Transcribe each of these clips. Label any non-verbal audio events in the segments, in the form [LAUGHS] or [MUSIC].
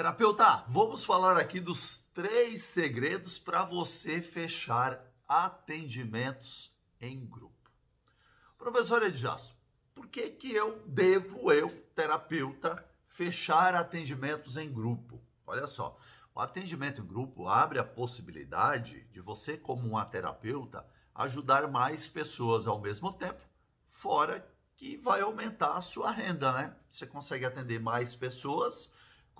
Terapeuta, vamos falar aqui dos três segredos para você fechar atendimentos em grupo. Professor Edjasso, por que, que eu devo, eu, terapeuta, fechar atendimentos em grupo? Olha só, o atendimento em grupo abre a possibilidade de você, como uma terapeuta, ajudar mais pessoas ao mesmo tempo, fora que vai aumentar a sua renda, né? Você consegue atender mais pessoas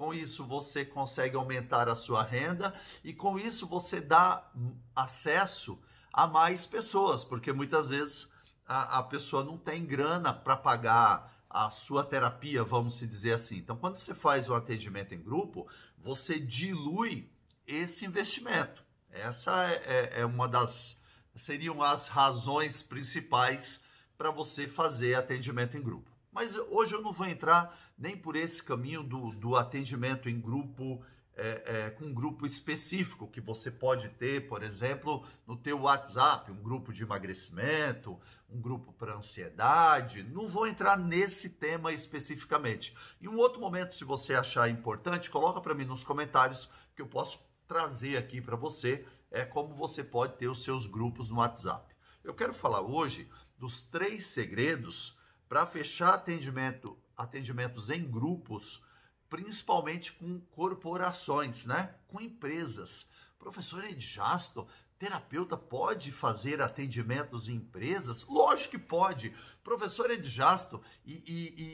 com isso, você consegue aumentar a sua renda e com isso você dá acesso a mais pessoas, porque muitas vezes a, a pessoa não tem grana para pagar a sua terapia, vamos se dizer assim. Então, quando você faz o um atendimento em grupo, você dilui esse investimento. Essa é, é, é uma das seriam as razões principais para você fazer atendimento em grupo. Mas hoje eu não vou entrar nem por esse caminho do, do atendimento em grupo, é, é, com um grupo específico que você pode ter, por exemplo, no teu WhatsApp, um grupo de emagrecimento, um grupo para ansiedade. Não vou entrar nesse tema especificamente. Em um outro momento, se você achar importante, coloca para mim nos comentários que eu posso trazer aqui para você é como você pode ter os seus grupos no WhatsApp. Eu quero falar hoje dos três segredos para fechar atendimento, atendimentos em grupos, principalmente com corporações, né? com empresas. Professor Edjasto, terapeuta pode fazer atendimentos em empresas? Lógico que pode. Professor Edjasto, e, e,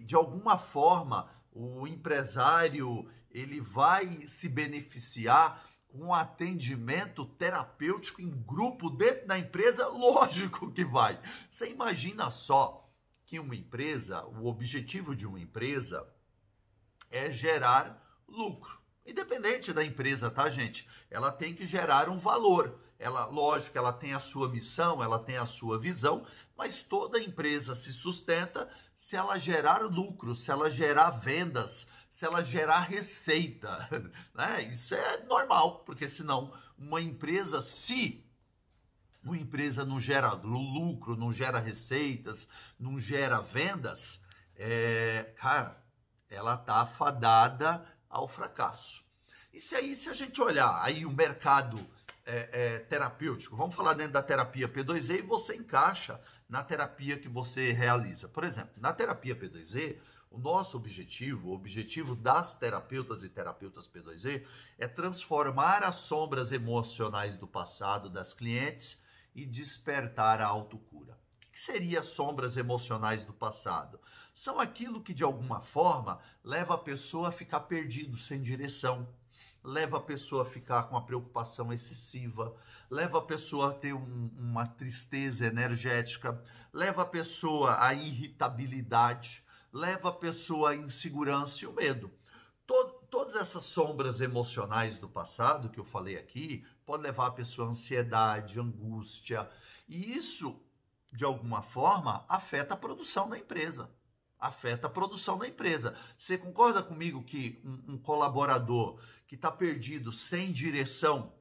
e de alguma forma o empresário ele vai se beneficiar com um atendimento terapêutico em grupo dentro da empresa? Lógico que vai. Você imagina só que uma empresa, o objetivo de uma empresa é gerar lucro. Independente da empresa, tá, gente? Ela tem que gerar um valor. Ela, lógico, ela tem a sua missão, ela tem a sua visão, mas toda empresa se sustenta se ela gerar lucro, se ela gerar vendas, se ela gerar receita, [LAUGHS] né? Isso é normal, porque senão uma empresa se uma empresa não gera lucro, não gera receitas, não gera vendas, é, cara, ela está fadada ao fracasso. E se aí, se a gente olhar aí o mercado é, é, terapêutico, vamos falar dentro da terapia P2E e você encaixa na terapia que você realiza. Por exemplo, na terapia P2E, o nosso objetivo, o objetivo das terapeutas e terapeutas P2E, é transformar as sombras emocionais do passado das clientes e despertar a autocura. O que seria sombras emocionais do passado? São aquilo que, de alguma forma, leva a pessoa a ficar perdido, sem direção, leva a pessoa a ficar com uma preocupação excessiva, leva a pessoa a ter um, uma tristeza energética, leva a pessoa à irritabilidade, leva a pessoa à insegurança e o medo. Todo, todas essas sombras emocionais do passado que eu falei aqui, pode levar a pessoa a ansiedade, angústia. E isso, de alguma forma, afeta a produção da empresa. Afeta a produção da empresa. Você concorda comigo que um, um colaborador que está perdido, sem direção,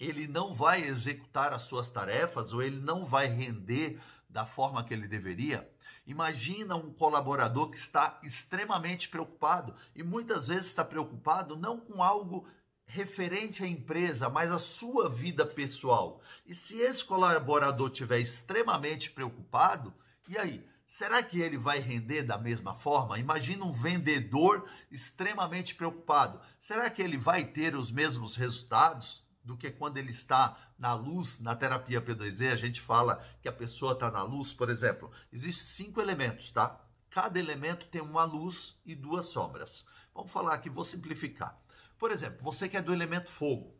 ele não vai executar as suas tarefas ou ele não vai render da forma que ele deveria? Imagina um colaborador que está extremamente preocupado e muitas vezes está preocupado não com algo referente à empresa, mas à sua vida pessoal. E se esse colaborador estiver extremamente preocupado, e aí? Será que ele vai render da mesma forma? Imagina um vendedor extremamente preocupado. Será que ele vai ter os mesmos resultados do que quando ele está na luz? Na terapia P2E, a gente fala que a pessoa está na luz, por exemplo. Existem cinco elementos, tá? Cada elemento tem uma luz e duas sombras. Vamos falar aqui, vou simplificar. Por exemplo, você que é do elemento fogo,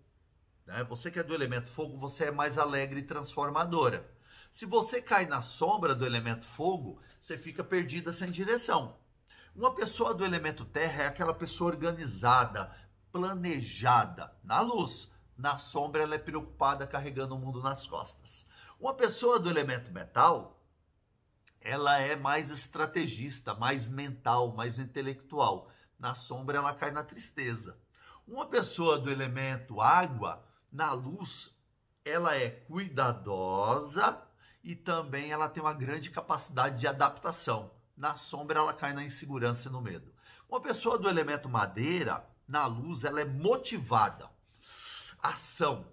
né? Você que é do elemento fogo, você é mais alegre e transformadora. Se você cai na sombra do elemento fogo, você fica perdida sem direção. Uma pessoa do elemento terra é aquela pessoa organizada, planejada, na luz. Na sombra, ela é preocupada carregando o mundo nas costas. Uma pessoa do elemento metal, ela é mais estrategista, mais mental, mais intelectual. Na sombra, ela cai na tristeza. Uma pessoa do elemento água, na luz, ela é cuidadosa e também ela tem uma grande capacidade de adaptação. Na sombra, ela cai na insegurança e no medo. Uma pessoa do elemento madeira, na luz, ela é motivada. Ação.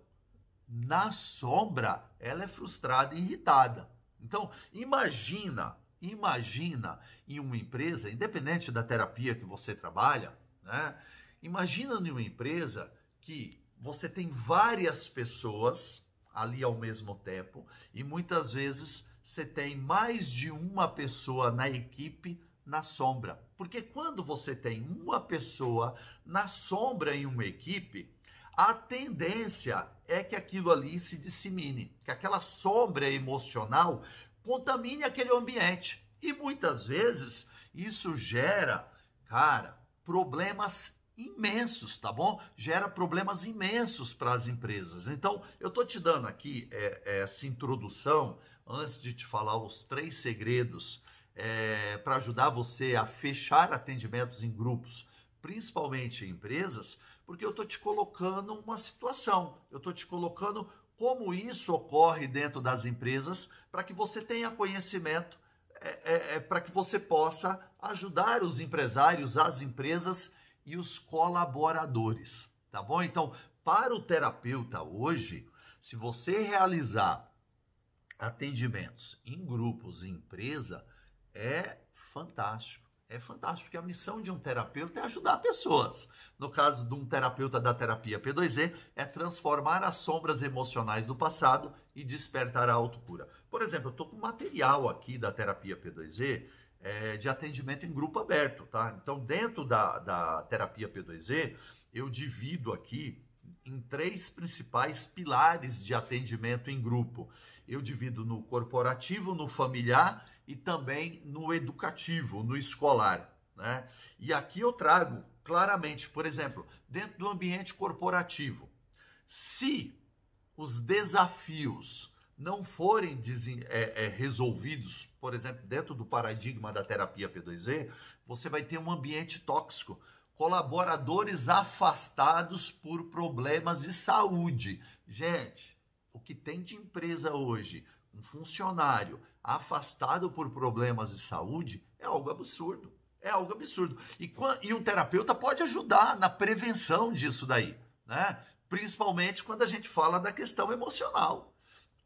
Na sombra, ela é frustrada e irritada. Então, imagina, imagina em uma empresa, independente da terapia que você trabalha, né? Imagina em uma empresa que você tem várias pessoas ali ao mesmo tempo e muitas vezes você tem mais de uma pessoa na equipe na sombra. Porque quando você tem uma pessoa na sombra em uma equipe, a tendência é que aquilo ali se dissemine, que aquela sombra emocional contamine aquele ambiente. E muitas vezes isso gera, cara, problemas imensos, tá bom? Gera problemas imensos para as empresas. Então, eu tô te dando aqui é, é essa introdução antes de te falar os três segredos é, para ajudar você a fechar atendimentos em grupos, principalmente em empresas, porque eu tô te colocando uma situação, eu tô te colocando como isso ocorre dentro das empresas para que você tenha conhecimento, é, é, é para que você possa ajudar os empresários, as empresas e os colaboradores, tá bom? Então, para o terapeuta hoje, se você realizar atendimentos em grupos, em empresa, é fantástico. É fantástico, porque a missão de um terapeuta é ajudar pessoas. No caso de um terapeuta da terapia P2E, é transformar as sombras emocionais do passado e despertar a autocura. Por exemplo, eu estou com material aqui da terapia P2E é, de atendimento em grupo aberto, tá? Então, dentro da, da terapia P2E, eu divido aqui em três principais pilares de atendimento em grupo. Eu divido no corporativo, no familiar e também no educativo, no escolar. Né? E aqui eu trago claramente, por exemplo, dentro do ambiente corporativo, se os desafios não forem é, é, resolvidos, por exemplo, dentro do paradigma da terapia P2E, você vai ter um ambiente tóxico, colaboradores afastados por problemas de saúde. Gente, o que tem de empresa hoje, um funcionário afastado por problemas de saúde, é algo absurdo. É algo absurdo. E, e um terapeuta pode ajudar na prevenção disso daí, né? Principalmente quando a gente fala da questão emocional.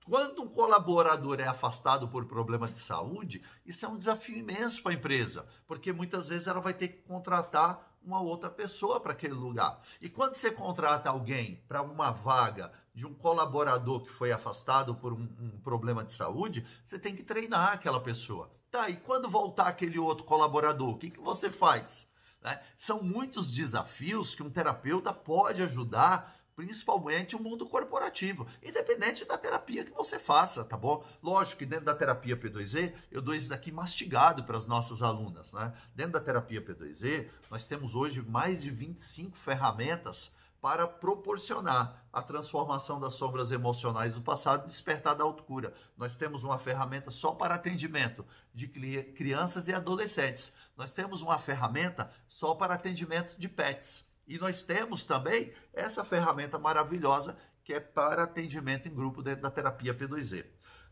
Quando um colaborador é afastado por problema de saúde, isso é um desafio imenso para a empresa, porque muitas vezes ela vai ter que contratar uma outra pessoa para aquele lugar. E quando você contrata alguém para uma vaga de um colaborador que foi afastado por um, um, problema de saúde, você tem que treinar aquela pessoa. Tá, e quando voltar aquele outro colaborador, o que, que você faz? Né? São muitos desafios que um terapeuta pode ajudar principalmente o mundo corporativo, independente da terapia que você faça, tá bom? Lógico que dentro da terapia P2E, eu dou isso daqui mastigado para as nossas alunas, né? Dentro da terapia P2E, nós temos hoje mais de 25 ferramentas para proporcionar a transformação das sombras emocionais do passado e despertar da autocura. Nós temos uma ferramenta só para atendimento de crianças e adolescentes. Nós temos uma ferramenta só para atendimento de pets e nós temos também essa ferramenta maravilhosa que é para atendimento em grupo dentro da terapia P2E.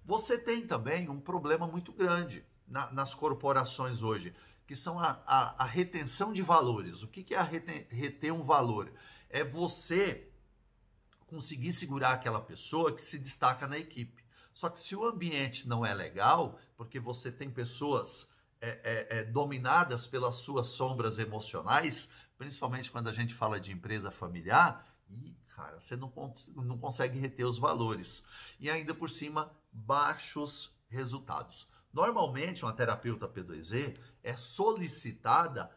Você tem também um problema muito grande na, nas corporações hoje, que são a, a, a retenção de valores. O que, que é reten, reter um valor? É você conseguir segurar aquela pessoa que se destaca na equipe. Só que se o ambiente não é legal, porque você tem pessoas é, é, é, dominadas pelas suas sombras emocionais, principalmente quando a gente fala de empresa familiar, e cara, você não, cons não consegue reter os valores. E ainda por cima, baixos resultados. Normalmente, uma terapeuta p 2 z é solicitada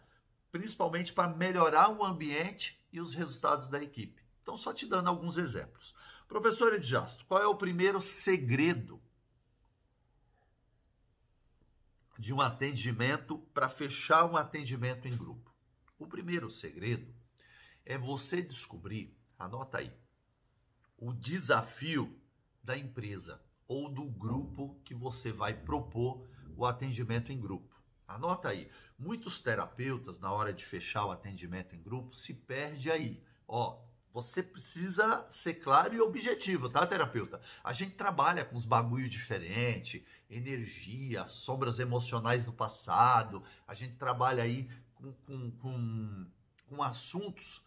principalmente para melhorar o ambiente e os resultados da equipe. Então, só te dando alguns exemplos. Professora Edjasto, qual é o primeiro segredo de um atendimento para fechar um atendimento em grupo? O primeiro segredo é você descobrir, anota aí, o desafio da empresa ou do grupo que você vai propor o atendimento em grupo. Anota aí, muitos terapeutas na hora de fechar o atendimento em grupo se perde aí. Ó, você precisa ser claro e objetivo, tá, terapeuta? A gente trabalha com os bagulho diferente, energia, sombras emocionais do passado, a gente trabalha aí com, com, com, com assuntos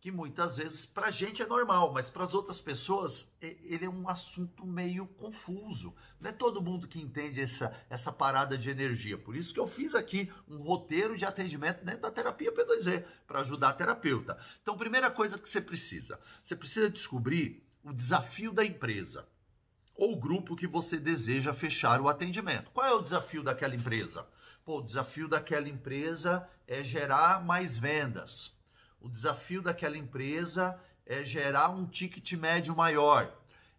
que muitas vezes para a gente é normal, mas para as outras pessoas ele é um assunto meio confuso. Não é todo mundo que entende essa, essa parada de energia. Por isso que eu fiz aqui um roteiro de atendimento dentro da terapia P2E, para ajudar a terapeuta. Então, primeira coisa que você precisa: você precisa descobrir o desafio da empresa ou grupo que você deseja fechar o atendimento. Qual é o desafio daquela empresa? Pô, o desafio daquela empresa é gerar mais vendas. O desafio daquela empresa é gerar um ticket médio maior.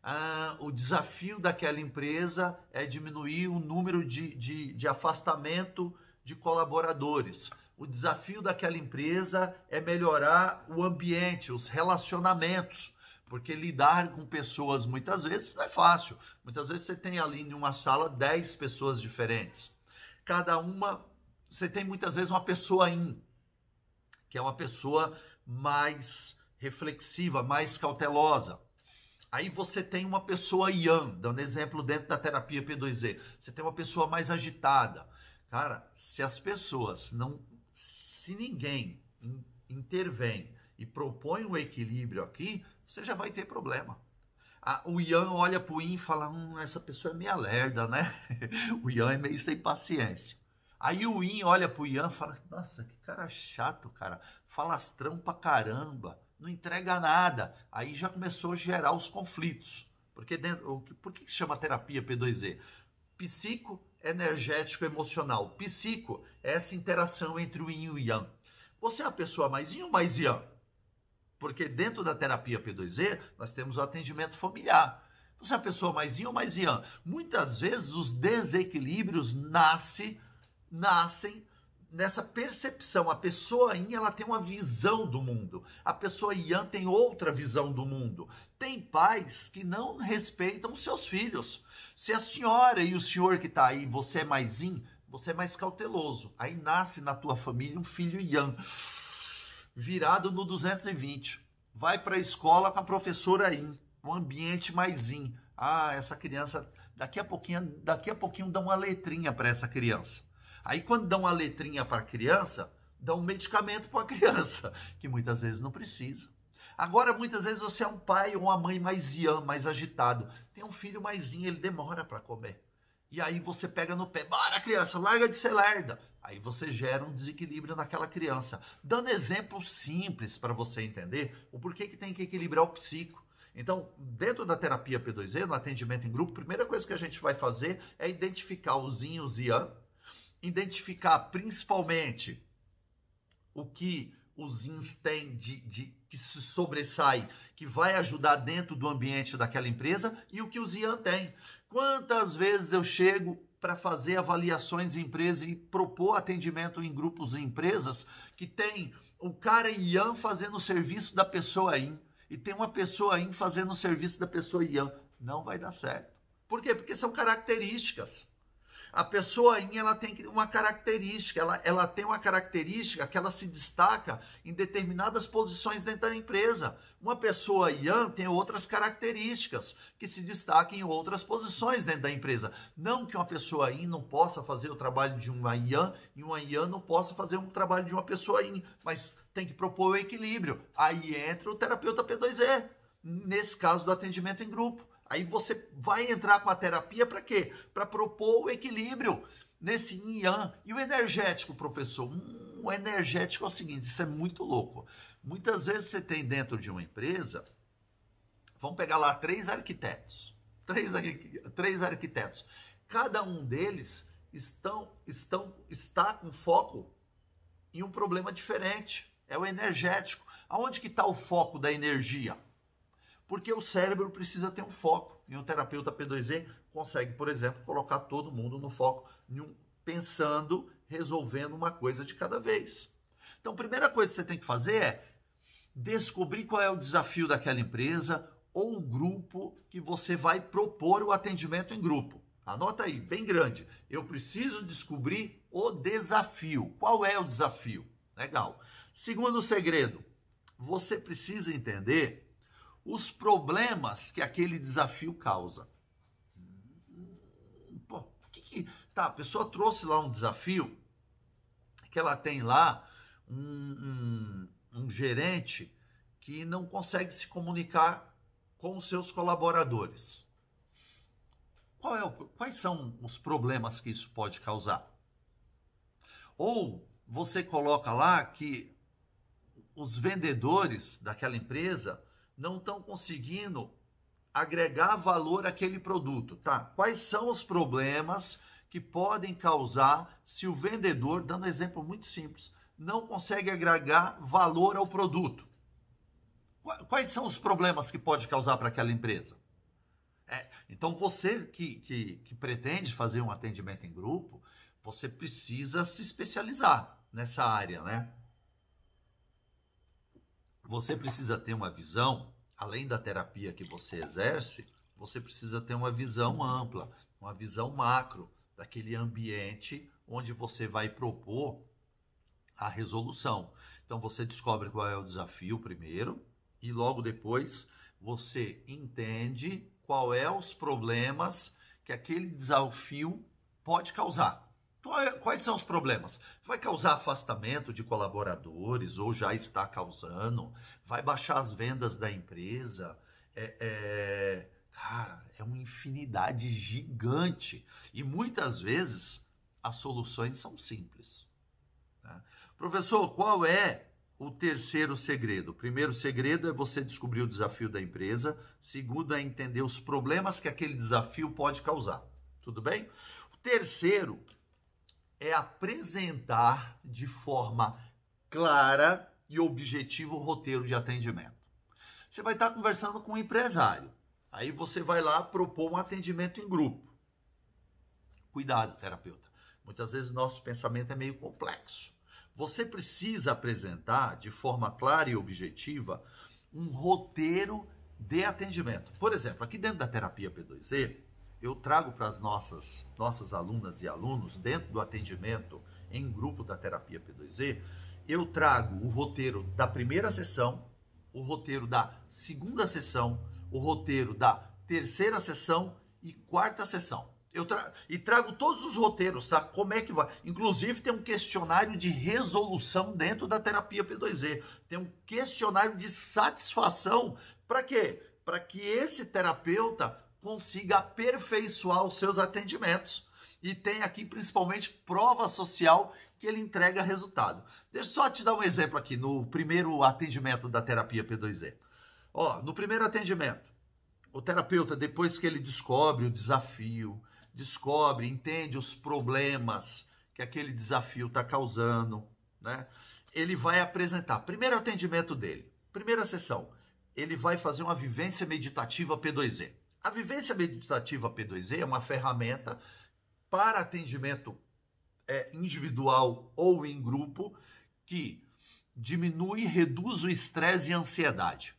Ah, o desafio daquela empresa é diminuir o número de, de, de afastamento de colaboradores. O desafio daquela empresa é melhorar o ambiente, os relacionamentos porque lidar com pessoas muitas vezes não é fácil. Muitas vezes você tem ali em uma sala 10 pessoas diferentes cada uma. Você tem muitas vezes uma pessoa in, que é uma pessoa mais reflexiva, mais cautelosa. Aí você tem uma pessoa yang, dando exemplo dentro da terapia P2E. Você tem uma pessoa mais agitada. Cara, se as pessoas não. Se ninguém intervém e propõe um equilíbrio aqui, você já vai ter problema a, o Ian olha pro Ian e fala: Hum, essa pessoa é meia lerda, né? [LAUGHS] o Ian é meio sem paciência. Aí o Ian olha pro Ian e fala: Nossa, que cara chato, cara. Falastrão pra caramba. Não entrega nada. Aí já começou a gerar os conflitos. Porque dentro, por que se chama terapia P2E? Psico, energético, emocional. Psico é essa interação entre o Yin e o Yang. Você é a pessoa mais Yin ou mais Yang? Porque dentro da terapia P2E, nós temos o atendimento familiar. Você é a pessoa mais yin ou mais yang. Muitas vezes os desequilíbrios nasce, nascem nessa percepção. A pessoa yin ela tem uma visão do mundo. A pessoa yang tem outra visão do mundo. Tem pais que não respeitam seus filhos. Se a senhora e o senhor que está aí, você é mais yin, você é mais cauteloso. Aí nasce na tua família um filho yang virado no 220. Vai para a escola com a professora aí, um ambiente mais IN. Ah, essa criança, daqui a pouquinho, daqui a pouquinho dá uma letrinha para essa criança. Aí quando dá uma letrinha para a criança, dá um medicamento para a [LAUGHS] criança, que muitas vezes não precisa. Agora, muitas vezes você é um pai ou uma mãe mais ian, mais agitado. Tem um filho mais ele demora para comer. E aí você pega no pé, bora criança, larga de ser lerda. Aí você gera um desequilíbrio naquela criança. Dando exemplos simples para você entender o porquê que tem que equilibrar o psico. Então, dentro da terapia P2E, no atendimento em grupo, a primeira coisa que a gente vai fazer é identificar os yin e os yang, identificar principalmente o que os ins têm de, de, que se sobressai, que vai ajudar dentro do ambiente daquela empresa e o que os yang têm. Quantas vezes eu chego para fazer avaliações em empresa e propor atendimento em grupos e empresas que tem o cara Ian fazendo o serviço da pessoa Ian e tem uma pessoa Ian fazendo o serviço da pessoa Ian. Não vai dar certo. Por quê? Porque são características. A pessoainha ela tem uma característica, ela, ela tem uma característica que ela se destaca em determinadas posições dentro da empresa. Uma pessoa Ian tem outras características que se destacam em outras posições dentro da empresa. Não que uma pessoa IN não possa fazer o trabalho de uma Ian e uma Ian não possa fazer o trabalho de uma pessoa IN, mas tem que propor o equilíbrio. Aí entra o terapeuta P2E, nesse caso do atendimento em grupo. Aí você vai entrar com a terapia para quê? Para propor o equilíbrio nesse yin yang. E o energético, professor? Hum, o energético é o seguinte, isso é muito louco. Muitas vezes você tem dentro de uma empresa, vamos pegar lá três arquitetos, três, três arquitetos. Cada um deles estão, estão, está com foco em um problema diferente. É o energético. Aonde que está o foco da energia? porque o cérebro precisa ter um foco. E um terapeuta P2E consegue, por exemplo, colocar todo mundo no foco, pensando, resolvendo uma coisa de cada vez. Então, a primeira coisa que você tem que fazer é descobrir qual é o desafio daquela empresa ou grupo que você vai propor o atendimento em grupo. Anota aí, bem grande. Eu preciso descobrir o desafio. Qual é o desafio? Legal. Segundo segredo, você precisa entender os problemas que aquele desafio causa. Pô, que que... Tá, a pessoa trouxe lá um desafio que ela tem lá um, um, um gerente que não consegue se comunicar com os seus colaboradores. É o, quais são os problemas que isso pode causar? Ou você coloca lá que os vendedores daquela empresa não estão conseguindo agregar valor àquele produto, tá? Quais são os problemas que podem causar se o vendedor, dando um exemplo muito simples, não consegue agregar valor ao produto? Quais são os problemas que pode causar para aquela empresa? É, então, você que, que, que pretende fazer um atendimento em grupo, você precisa se especializar nessa área, né? você precisa ter uma visão, além da terapia que você exerce, você precisa ter uma visão ampla, uma visão macro daquele ambiente onde você vai propor a resolução. Então você descobre qual é o desafio primeiro e logo depois você entende qual é os problemas que aquele desafio pode causar. É, quais são os problemas? Vai causar afastamento de colaboradores ou já está causando? Vai baixar as vendas da empresa? É, é... Cara, é uma infinidade gigante. E muitas vezes as soluções são simples. Né? Professor, qual é o terceiro segredo? O primeiro segredo é você descobrir o desafio da empresa. Segundo, é entender os problemas que aquele desafio pode causar. Tudo bem? O terceiro é apresentar de forma clara e objetiva o roteiro de atendimento. Você vai estar conversando com um empresário. Aí você vai lá propor um atendimento em grupo. Cuidado, terapeuta. Muitas vezes nosso pensamento é meio complexo. Você precisa apresentar de forma clara e objetiva um roteiro de atendimento. Por exemplo, aqui dentro da terapia P2E, eu trago para as nossas, nossas alunas e alunos, dentro do atendimento em grupo da terapia p 2 z eu trago o roteiro da primeira sessão, o roteiro da segunda sessão, o roteiro da terceira sessão e quarta sessão. Eu tra e trago todos os roteiros, tá? Como é que vai? Inclusive tem um questionário de resolução dentro da terapia p 2 z Tem um questionário de satisfação para quê? Para que esse terapeuta consiga aperfeiçoar os seus atendimentos e tem aqui principalmente prova social que ele entrega resultado. Deixa eu só te dar um exemplo aqui no primeiro atendimento da terapia P2E. Ó, no primeiro atendimento, o terapeuta depois que ele descobre o desafio, descobre, entende os problemas que aquele desafio está causando, né? Ele vai apresentar primeiro atendimento dele, primeira sessão, ele vai fazer uma vivência meditativa P2E. A vivência meditativa P2E é uma ferramenta para atendimento é, individual ou em grupo que diminui e reduz o estresse e ansiedade.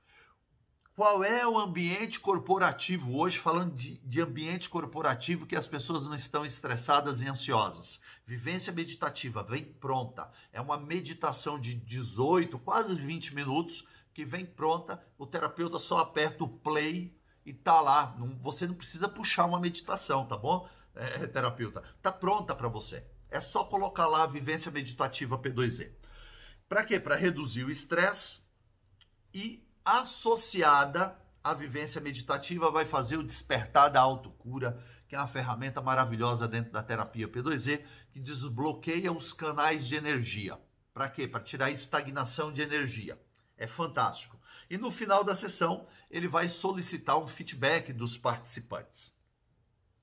Qual é o ambiente corporativo hoje, falando de, de ambiente corporativo que as pessoas não estão estressadas e ansiosas? Vivência meditativa vem pronta. É uma meditação de 18, quase 20 minutos que vem pronta. O terapeuta só aperta o play e tá lá. Não, você não precisa puxar uma meditação, tá bom, é, é terapeuta? Tá pronta para você. É só colocar lá a vivência meditativa P2E. Para quê? Para reduzir o estresse e associada à vivência meditativa vai fazer o despertar da autocura, que é uma ferramenta maravilhosa dentro da terapia P2E, que desbloqueia os canais de energia. Para quê? Para tirar a estagnação de energia. É fantástico. E no final da sessão, ele vai solicitar um feedback dos participantes.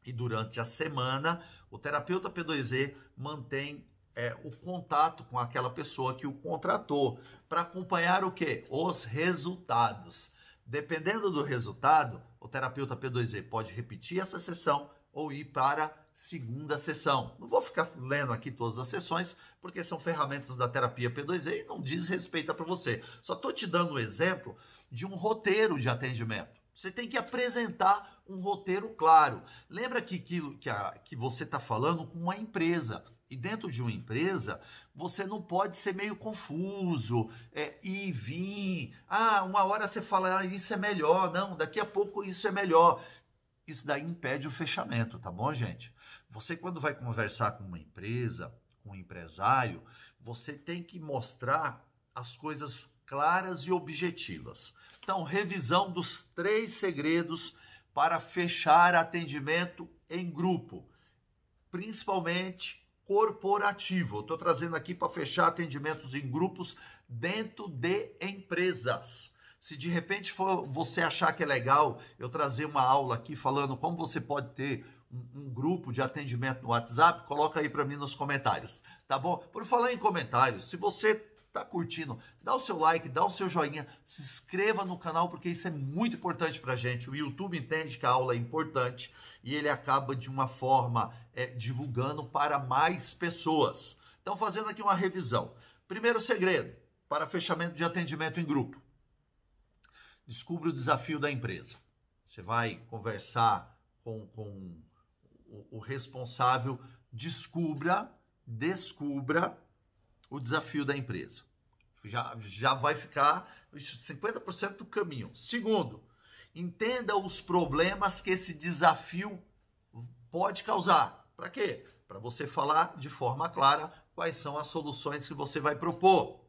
E durante a semana, o terapeuta p 2 z mantém é, o contato com aquela pessoa que o contratou para acompanhar o que? Os resultados. Dependendo do resultado, o terapeuta p 2 z pode repetir essa sessão ou ir para segunda sessão. Não vou ficar lendo aqui todas as sessões, porque são ferramentas da terapia P2E e não diz respeito para você. Só estou te dando o um exemplo de um roteiro de atendimento. Você tem que apresentar um roteiro claro. Lembra que, que, que, a, que você está falando com uma empresa. E dentro de uma empresa, você não pode ser meio confuso, é, ir e vir. Ah, uma hora você fala, ah, isso é melhor. Não, daqui a pouco isso é melhor. Isso daí impede o fechamento, tá bom, gente? Você, quando vai conversar com uma empresa, com um empresário, você tem que mostrar as coisas claras e objetivas. Então, revisão dos três segredos para fechar atendimento em grupo, principalmente corporativo. Estou trazendo aqui para fechar atendimentos em grupos dentro de empresas. Se de repente for você achar que é legal eu trazer uma aula aqui falando como você pode ter um, grupo de atendimento no WhatsApp, coloca aí para mim nos comentários, tá bom? Por falar em comentários, se você tá curtindo, dá o seu like, dá o seu joinha, se inscreva no canal porque isso é muito importante para gente. O YouTube entende que a aula é importante e ele acaba de uma forma é, divulgando para mais pessoas. Então, fazendo aqui uma revisão. Primeiro segredo para fechamento de atendimento em grupo: descubra o desafio da empresa. Você vai conversar com, com o, responsável descubra, descubra o desafio da empresa. Já, já vai ficar 50% do caminho. Segundo, entenda os problemas que esse desafio pode causar. Para quê? Para você falar de forma clara quais são as soluções que você vai propor.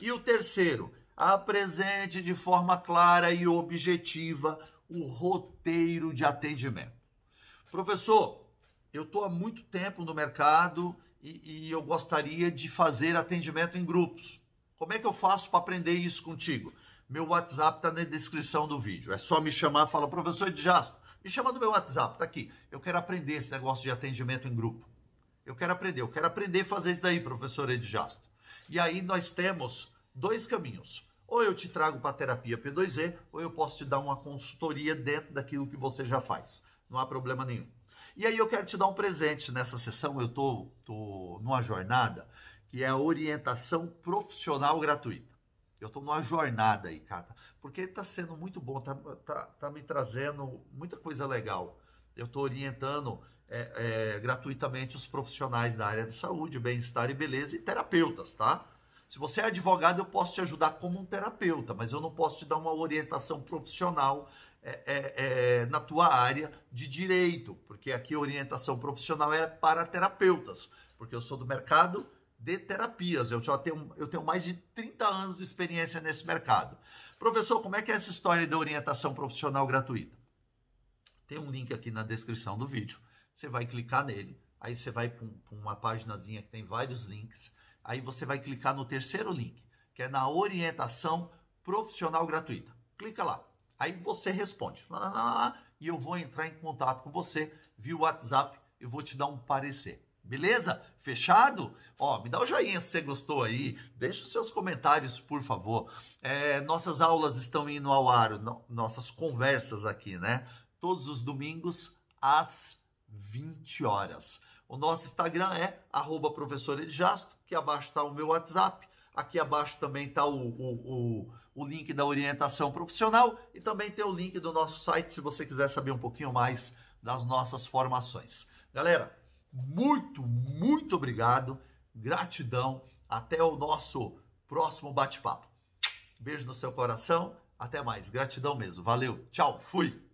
E o terceiro, apresente de forma clara e objetiva o roteiro de atendimento. Professor, eu estou há muito tempo no mercado e, e, eu gostaria de fazer atendimento em grupos. Como é que eu faço para aprender isso contigo? Meu WhatsApp está na descrição do vídeo. É só me chamar e falar, professor Edjasto, me chama no meu WhatsApp, está aqui. Eu quero aprender esse negócio de atendimento em grupo. Eu quero aprender, eu quero aprender a fazer isso daí, professor Edjasto. E aí nós temos dois caminhos. Ou eu te trago para terapia P2E, ou eu posso te dar uma consultoria dentro daquilo que você já faz não há problema nenhum. E aí eu quero te dar um presente nessa sessão, eu tô, tô numa jornada que é a orientação profissional gratuita. Eu estou numa jornada aí, cara, porque está sendo muito bom, tá, tá, tá, me trazendo muita coisa legal. Eu estou orientando é, é, gratuitamente os profissionais da área de saúde, bem-estar e beleza e terapeutas, tá? Se você é advogado, eu posso te ajudar como um terapeuta, mas eu não posso te dar uma orientação profissional é, é, é, na tua área de direito, porque aqui a orientação profissional é para terapeutas, porque eu sou do mercado de terapias, eu já tenho, eu tenho mais de 30 anos de experiência nesse mercado. Professor, como é que é essa história da orientação profissional gratuita? Tem um link aqui na descrição do vídeo, você vai clicar nele, aí você vai para uma paginazinha que tem vários links, aí você vai clicar no terceiro link, que é na orientação profissional gratuita. Clica lá. Aí você responde, lá, lá, lá, e eu vou entrar em contato com você via WhatsApp, eu vou te dar um parecer. Beleza? Fechado? Ó, me dá o um joinha se você gostou aí. Deixa os seus comentários, por favor. É, nossas aulas estão indo ao ar, no, nossas conversas aqui, né? Todos os domingos às 20 horas. O nosso Instagram é arroba professor Edjasto, que abaixo está o meu WhatsApp. Aqui abaixo também está o, o, o o link da orientação profissional e também tem o link do nosso site se você quiser saber um pouquinho mais das nossas formações. Galera, muito, muito obrigado, gratidão. Até o nosso próximo bate-papo. Beijo no seu coração, até mais. Gratidão mesmo. Valeu, tchau, fui!